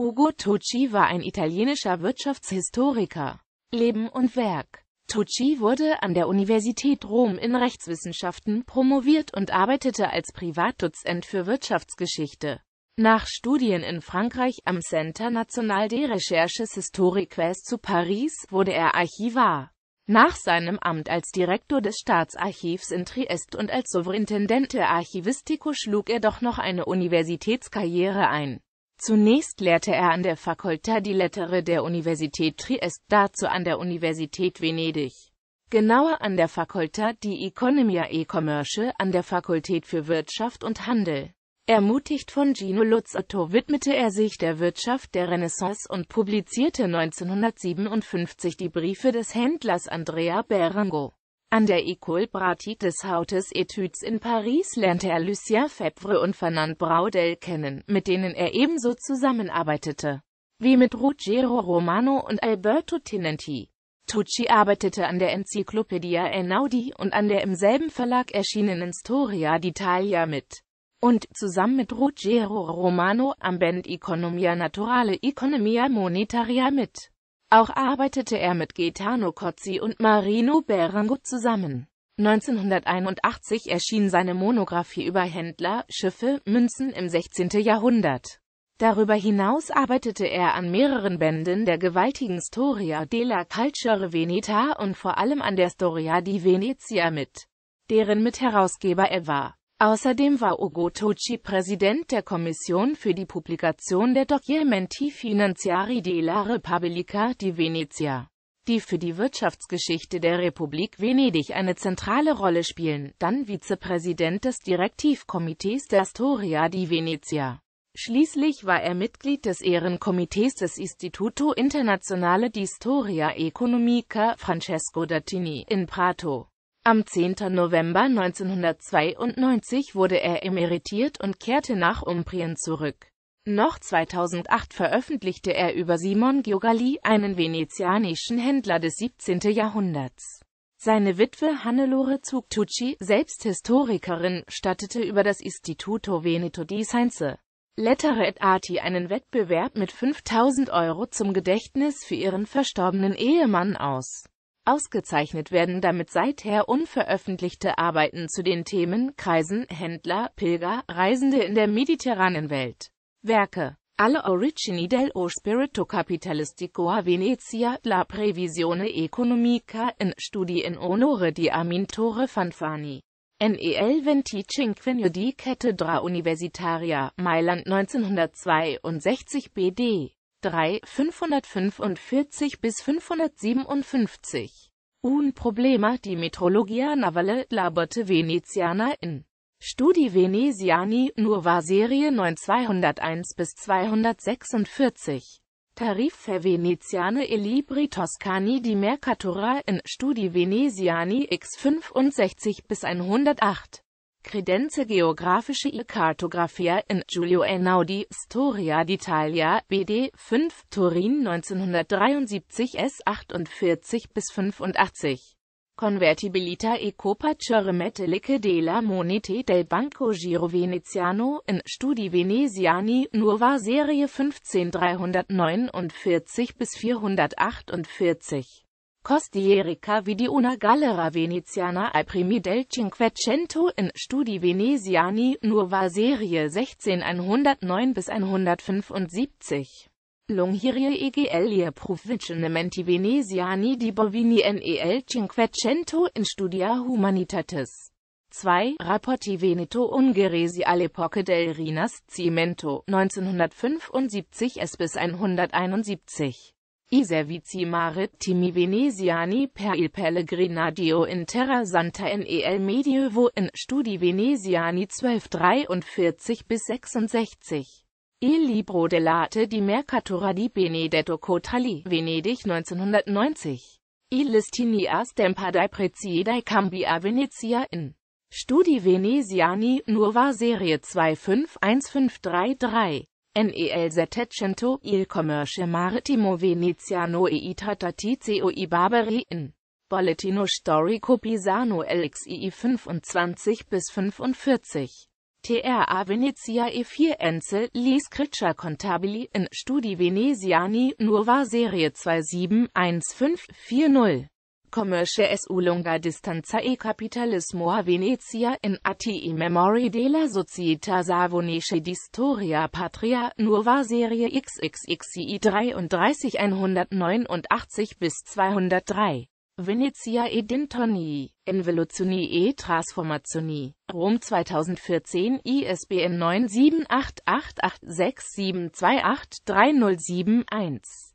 Ugo Tucci war ein italienischer Wirtschaftshistoriker. Leben und Werk Tucci wurde an der Universität Rom in Rechtswissenschaften promoviert und arbeitete als Privatdozent für Wirtschaftsgeschichte. Nach Studien in Frankreich am Centre National des Recherches Historiques zu Paris wurde er Archivar. Nach seinem Amt als Direktor des Staatsarchivs in Triest und als Sovrintendente Archivistico schlug er doch noch eine Universitätskarriere ein. Zunächst lehrte er an der Facoltà di Lettere der Universität Triest, dazu an der Universität Venedig. Genauer an der Facoltà di Economia e Commerce, an der Fakultät für Wirtschaft und Handel. Ermutigt von Gino Luzzotto widmete er sich der Wirtschaft der Renaissance und publizierte 1957 die Briefe des Händlers Andrea Berengo. An der École Pratique des Hautes Etudes in Paris lernte er Lucien Febvre und Fernand Braudel kennen, mit denen er ebenso zusammenarbeitete, wie mit Ruggiero Romano und Alberto Tinenti. Tucci arbeitete an der Enzyklopädie Einaudi und an der im selben Verlag erschienenen Storia d'Italia mit und zusammen mit Ruggiero Romano am Band Economia Naturale Economia Monetaria mit. Auch arbeitete er mit Gaetano Cozzi und Marino Berengo zusammen. 1981 erschien seine Monographie über Händler, Schiffe, Münzen im 16. Jahrhundert. Darüber hinaus arbeitete er an mehreren Bänden der gewaltigen Storia della Culture Veneta und vor allem an der Storia di Venezia mit, deren Mitherausgeber er war. Außerdem war Ugo Tucci Präsident der Kommission für die Publikation der Documenti Finanziari della Repubblica di Venezia, die für die Wirtschaftsgeschichte der Republik Venedig eine zentrale Rolle spielen, dann Vizepräsident des Direktivkomitees der Storia di Venezia. Schließlich war er Mitglied des Ehrenkomitees des Istituto Internazionale di Storia Economica Francesco Dattini in Prato. Am 10. November 1992 wurde er emeritiert und kehrte nach Umbrien zurück. Noch 2008 veröffentlichte er über Simon Giogali, einen venezianischen Händler des 17. Jahrhunderts. Seine Witwe Hannelore Zugtucci, selbst Historikerin, stattete über das Istituto Veneto di Scienze Lettere et Arti einen Wettbewerb mit 5000 Euro zum Gedächtnis für ihren verstorbenen Ehemann aus Ausgezeichnet werden damit seither unveröffentlichte Arbeiten zu den Themen Kreisen, Händler, Pilger, Reisende in der mediterranen Welt. Werke alle origini dello spirito capitalistico a Venezia, la previsione economica in studi in onore di Amintore Fanfani. E NEL 25 di Cattedra Universitaria, Mailand 1962 BD. 3, 545 bis 557. Un problema di metrologia navale laberte veneziana in. Studi Veneziani, Nurwa Serie 9201 bis 246. Tarif Tariffe Veneziane e Libri Toscani di Mercatura in Studi Veneziani X65 bis 108. Credenze geografische e cartografia in Giulio Einaudi, Storia d'Italia, BD 5, Turin 1973 S 48 bis 85. Convertibilita e Copa Cermeteliche della Monete del Banco Giro Veneziano in Studi Veneziani, Nuova Serie 15 349 bis 448. Costierica vidi una gallera veneziana ai primi del Cinquecento in Studi Veneziani, Nuova Serie 16 bis 175. Lunghirie eglie provincionementi Veneziani di Bovini nel Cinquecento in Studia Humanitatis. 2. Rapporti Veneto Ungheresi all'epoca del Rinascimento 1975 es bis 171 I servizi maritimi veneziani per il pellegrinadio in Terra Santa nel Medioevo in Studi Veneziani 1243 bis 66. Il libro dell'arte di mercatura di Benedetto Cotali, Venedig 1990. Il listini a stampa dai prezzi dai cambi a Venezia in Studi Veneziani, Nuova Serie 251533 nel Settecento il commercio maritimo veneziano e i trattaticio i barbari in Bolletino Storico Pisano LXII 25 bis 45. TRA Venezia E4 Enzel Lies Kritscher Contabili in Studi Veneziani nuova Serie 2715440 Commerce su lunga distanza e capitalismo a Venezia, in atti e memori della società savonese di storia e patria, nuova serie XXXI 33 189 bis 203. Venezia e dintoni, Involuzioni e Transformazioni, Rom 2014 ISBN 9788867283071